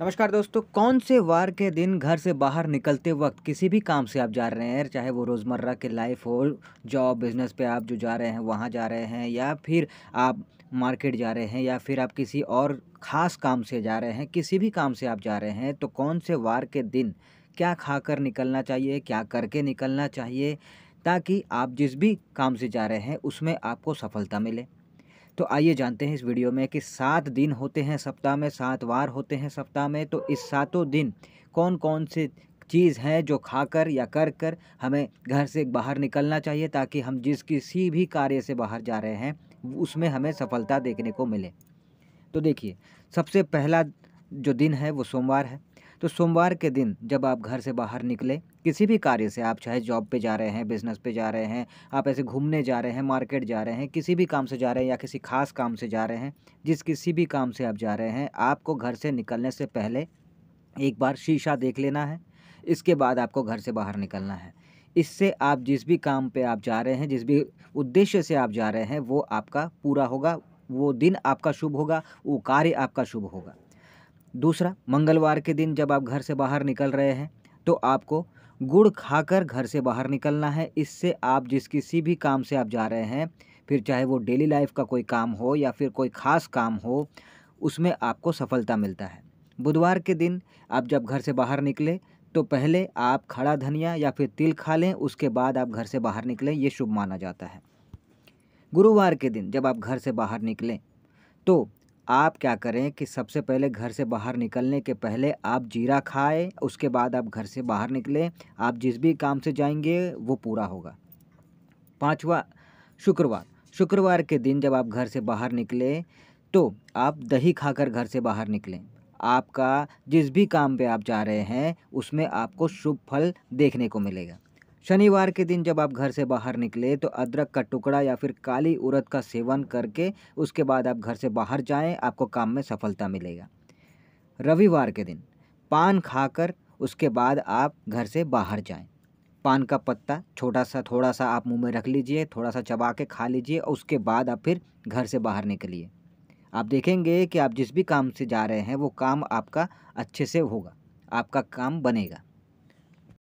नमस्कार दोस्तों कौन से वार के दिन घर से बाहर निकलते वक्त किसी भी काम से आप जा रहे हैं चाहे वो रोज़मर्रा के लाइफ हो जॉब बिज़नेस पे आप जो जा रहे हैं वहाँ जा रहे हैं या फिर आप मार्केट जा रहे हैं या फिर आप किसी और ख़ास काम से जा रहे हैं किसी भी काम से आप जा रहे हैं तो कौन से वार के दिन क्या खा कर निकलना चाहिए क्या करके निकलना चाहिए ताकि आप जिस भी काम से जा रहे हैं उसमें आपको सफलता मिले तो आइए जानते हैं इस वीडियो में कि सात दिन होते हैं सप्ताह में सात वार होते हैं सप्ताह में तो इस सातों दिन कौन कौन से चीज़ हैं जो खाकर या कर कर हमें घर से बाहर निकलना चाहिए ताकि हम जिस किसी भी कार्य से बाहर जा रहे हैं उसमें हमें सफलता देखने को मिले तो देखिए सबसे पहला जो दिन है वो सोमवार है तो सोमवार के दिन जब आप घर से बाहर निकले किसी भी कार्य से आप चाहे जॉब पे जा रहे हैं बिजनेस पे जा रहे हैं आप ऐसे घूमने जा रहे हैं मार्केट जा रहे हैं किसी भी काम से जा रहे हैं या किसी खास काम से जा रहे हैं जिस किसी भी काम से आप जा रहे हैं आपको घर से निकलने से पहले एक बार शीशा देख लेना है इसके बाद आपको घर से बाहर निकलना है इससे आप जिस भी काम पे आप जा रहे हैं जिस भी उद्देश्य से आप जा रहे हैं वो आपका पूरा होगा वो दिन आपका शुभ होगा वो कार्य आपका शुभ होगा दूसरा मंगलवार के दिन जब आप घर से बाहर निकल रहे हैं तो आपको गुड़ खाकर घर से बाहर निकलना है इससे आप जिस किसी भी काम से आप जा रहे हैं फिर चाहे वो डेली लाइफ का कोई काम हो या फिर कोई ख़ास काम हो उसमें आपको सफलता मिलता है बुधवार के दिन आप जब घर से बाहर निकले तो पहले आप खड़ा धनिया या फिर तिल खा लें उसके बाद आप घर से बाहर निकलें ये शुभ माना जाता है गुरुवार के दिन जब आप घर से बाहर निकलें तो आप क्या करें कि सबसे पहले घर से बाहर निकलने के पहले आप जीरा खाएं उसके बाद आप घर से बाहर निकलें आप जिस भी काम से जाएंगे वो पूरा होगा पांचवा शुक्रवार शुक्रवार के दिन जब आप घर से बाहर निकले तो आप दही खाकर घर से बाहर निकलें आपका जिस भी काम पे आप जा रहे हैं उसमें आपको शुभ फल देखने को मिलेगा शनिवार के दिन जब आप घर से बाहर निकले तो अदरक का टुकड़ा या फिर काली उड़द का सेवन करके उसके बाद आप घर से बाहर जाएं आपको काम में सफलता मिलेगा रविवार के दिन पान खाकर उसके बाद आप घर से बाहर जाएं पान का पत्ता छोटा सा थोड़ा सा आप मुंह में रख लीजिए थोड़ा सा चबा के खा लीजिए और उसके बाद आप फिर घर से बाहर निकलिए आप देखेंगे कि आप जिस भी काम से जा रहे हैं वो काम आपका अच्छे से होगा आपका काम बनेगा